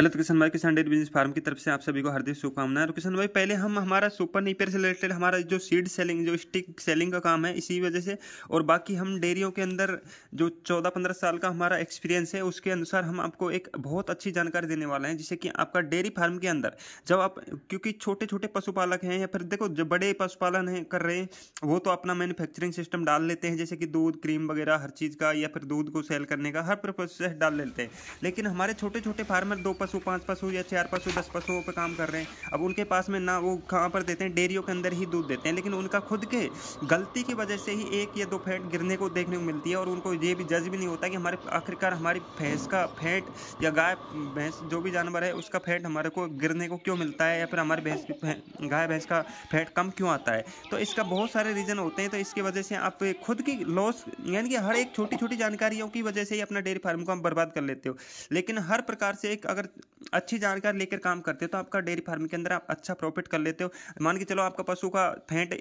पहले तो किशन भाई किसान डेयरी बिजनेस फार्म की तरफ से आप सभी को हार्दिक शुभकामनाएं और तो किशन भाई पहले हम हमारा सुपर नीपेयर से रिलेटेड हमारा जो सीड सेलिंग जो स्टिक सेलिंग का काम है इसी वजह से और बाकी हम डेयरियों के अंदर जो चौदह पंद्रह साल का हमारा एक्सपीरियंस है उसके अनुसार हम आपको एक बहुत अच्छी जानकारी देने वाले हैं जिससे कि आपका डेयरी फार्म के अंदर जब आप क्योंकि छोटे छोटे पशुपालक हैं या फिर देखो जो बड़े पशुपालन हैं कर रहे हैं वो तो अपना मैन्युफैक्चरिंग सिस्टम डाल लेते हैं जैसे कि दूध क्रीम वगैरह हर चीज़ का या फिर दूध को सेल करने का हर प्रोसेस डाल लेते हैं लेकिन हमारे छोटे छोटे फार्मर दो पशु पाँच पशु या चार पशु दस पशुओं पर काम कर रहे हैं अब उनके पास में ना वो कहाँ पर देते हैं डेयरियों के अंदर ही दूध देते हैं लेकिन उनका खुद के गलती की वजह से ही एक या दो फैट गिरने को देखने को मिलती है और उनको ये भी जज भी नहीं होता कि हमारे आखिरकार हमारी भैंस का फैट या गाय भैंस जो भी जानवर है उसका फैट हमारे को गिरने को क्यों मिलता है या फिर हमारे भैंस गाय भैंस का फैट कम क्यों आता है तो इसका बहुत सारे रीज़न होते हैं तो इसकी वजह से आप खुद की लॉस यानी कि हर एक छोटी छोटी जानकारियों की वजह से ही अपना डेयरी फार्म को हम बर्बाद कर लेते हो लेकिन हर प्रकार से एक अगर अच्छी जानकारी लेकर काम करते हो तो आपका डेयरी फार्मिंग के अंदर आप अच्छा प्रॉफिट कर लेते हो मान के चलो आपका पशु का फेंट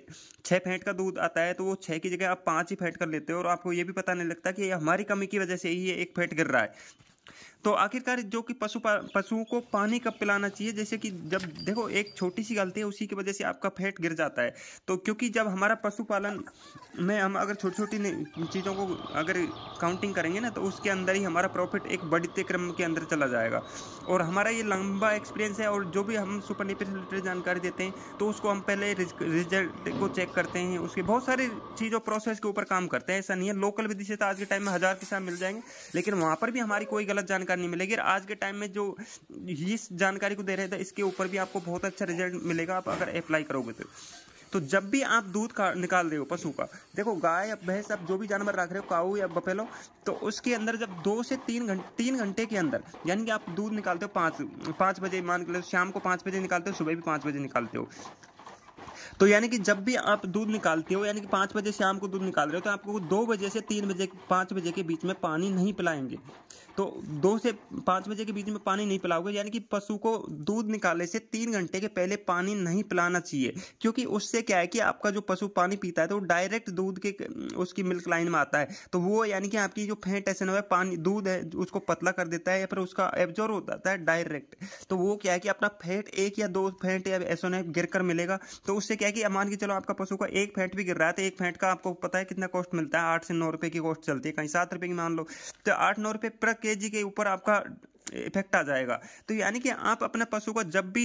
छः फेंट का दूध आता है तो वो छः की जगह आप पाँच ही फेंट कर लेते हो और आपको ये भी पता नहीं लगता कि हमारी कमी की वजह से ही ये एक फेंट गिर रहा है तो आखिरकार जो कि पशु पशुओं को पानी कब पिलाना चाहिए जैसे कि जब देखो एक छोटी सी गलती है उसी की वजह से आपका फैट गिर जाता है तो क्योंकि जब हमारा पशुपालन में हम अगर छोटी छोटी चीज़ों को अगर काउंटिंग करेंगे ना तो उसके अंदर ही हमारा प्रॉफिट एक बढ़ते क्रम के अंदर चला जाएगा और हमारा ये लंबा एक्सपीरियंस है और जो भी हम सुपर निपेटेड जानकारी देते हैं तो उसको हम पहले रिजल्ट को चेक करते हैं उसके बहुत सारी चीज़ों प्रोसेस के ऊपर काम करते हैं ऐसा नहीं है लोकल विधि से तो आज के टाइम में हज़ार किसान मिल जाएंगे लेकिन वहाँ पर भी हमारी कोई गलत जानकारी जानकारी नहीं मिलेगी और आज के टाइम में जो इस जानकारी को दे रहे थे इसके ऊपर भी आपको बहुत अच्छा रिजल्ट मिलेगा आप अगर अप्लाई करोगे तो तो जब भी आप दूध का निकाल रहे हो पशु का देखो गाय या भैंस आप जो भी जानवर रख रहे हो काऊ या बफेलो तो उसके अंदर जब दो से तीन घंटे तीन घंटे के अंदर यानी कि आप दूध निकालते हो पाँच पाँच बजे मान के लो शाम को पाँच बजे निकालते हो सुबह भी पाँच बजे निकालते हो तो यानी कि जब भी आप दूध निकालते हो यानी कि पाँच बजे शाम को दूध निकाल रहे हो तो आपको दो बजे से तीन बजे पाँच बजे के बीच में पानी नहीं पिलाएंगे तो दो से पाँच बजे के बीच में पानी नहीं पिलाओगे यानी कि पशु को दूध निकालने से तीन घंटे के पहले पानी नहीं पिलाना चाहिए क्योंकि उससे क्या है कि आपका जो पशु पानी पीता है तो डायरेक्ट दूध के उसकी मिल्क लाइन में आता है तो वो यानी कि आपकी जो फेंट ऐसे है पानी दूध है उसको पतला कर देता है या फिर उसका एब्जॉर्व हो जाता है डायरेक्ट तो वो क्या है कि अपना फैट एक या दो फैट या एसोन गिर कर मिलेगा तो उससे क्या है कि मान के चलो आपका पशु का एक फैंट भी गिर रहा है तो एक फैंट का आपको पता है कितना कॉस्ट मिलता है आठ से नौ रुपये की कॉस्ट चलती है कहीं सात रुपये की मान लो तो आठ नौ रुपये पर के जी के ऊपर आपका इफेक्ट आ जाएगा तो यानी कि आप अपने पशु का जब भी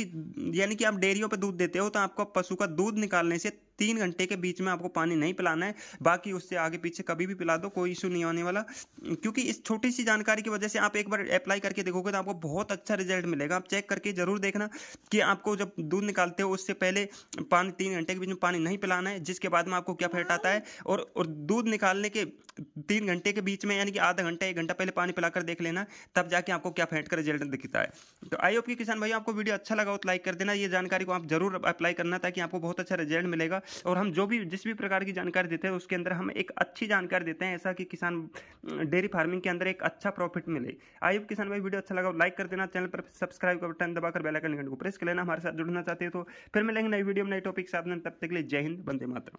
यानी कि आप डेयरियों पर दूध देते हो तो आपको पशु का दूध निकालने से तीन घंटे के बीच में आपको पानी नहीं पिलाना है बाकी उससे आगे पीछे कभी भी पिला दो कोई इशू नहीं होने वाला क्योंकि इस छोटी सी जानकारी की वजह से आप एक बार अप्लाई करके देखोगे तो आपको बहुत अच्छा रिजल्ट मिलेगा आप चेक करके जरूर देखना कि आपको जब दूध निकालते हो उससे पहले पानी तीन घंटे के बीच में पानी नहीं पिलाना है जिसके बाद में आपको क्या फेट आता है और, दूध निकालने के तीन घंटे के बीच में यानी कि आधा घंटा एक घंटा पहले पानी पिलाकर देख लेना तब जाके आपको क्या फेंट का रिजल्ट दिखता है तो आई होप कि किसान भाई आपको वीडियो अच्छा लगा हो तो लाइक कर देना ये जानकारी को आप जरूर अप्लाई करना ताकि आपको बहुत अच्छा रिजल्ट मिलेगा और हम जो भी जिस भी प्रकार की जानकारी देते हैं उसके अंदर हम एक अच्छी जानकारी देते हैं ऐसा कि किसान डेयरी फार्मिंग के अंदर एक अच्छा प्रॉफिट मिले होप किसान भाई वीडियो अच्छा लगा लाइक कर देना चैनल पर सब्सक्राइब का बटन दबाकर बेलाइकन घंटे को प्रेस कर लेना हमारे साथ जुड़ना चाहते हो तो फिर मिलेंगे नई वीडियो में नए टॉपिक साथ तब तक के लिए जय हिंद बंदे मातरम